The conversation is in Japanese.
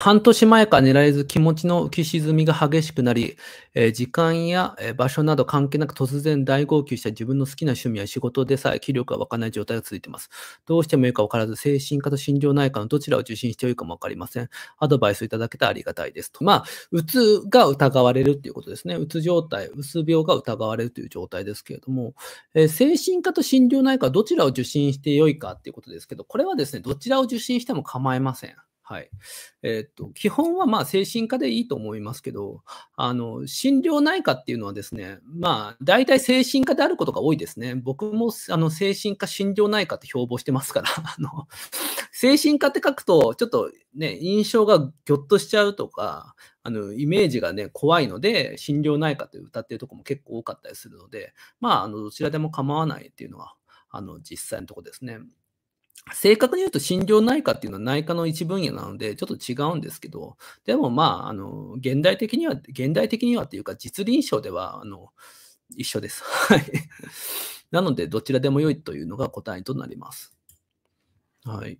半年前から狙えず気持ちの浮き沈みが激しくなり、えー、時間や場所など関係なく突然大号泣した自分の好きな趣味や仕事でさえ気力が湧かない状態が続いています。どうしてもいいかわからず、精神科と心療内科のどちらを受診してよいかもわかりません。アドバイスいただけたらありがたいですと。まあ、うつが疑われるっていうことですね。うつ状態、うつ病が疑われるという状態ですけれども、えー、精神科と心療内科どちらを受診してよいかっていうことですけど、これはですね、どちらを受診しても構いません。はい。えっ、ー、と、基本はまあ精神科でいいと思いますけど、あの、心療内科っていうのはですね、まあ、大体精神科であることが多いですね。僕も、あの、精神科、心療内科って標榜してますから、あの、精神科って書くと、ちょっとね、印象がぎょっとしちゃうとか、あの、イメージがね、怖いので、心療内科って歌ってるとこも結構多かったりするので、まあ、あの、どちらでも構わないっていうのは、あの、実際のとこですね。正確に言うと心療内科っていうのは内科の一分野なのでちょっと違うんですけど、でもまあ、あの、現代的には、現代的にはっていうか実臨床では、あの、一緒です。はい。なので、どちらでも良いというのが答えとなります。はい。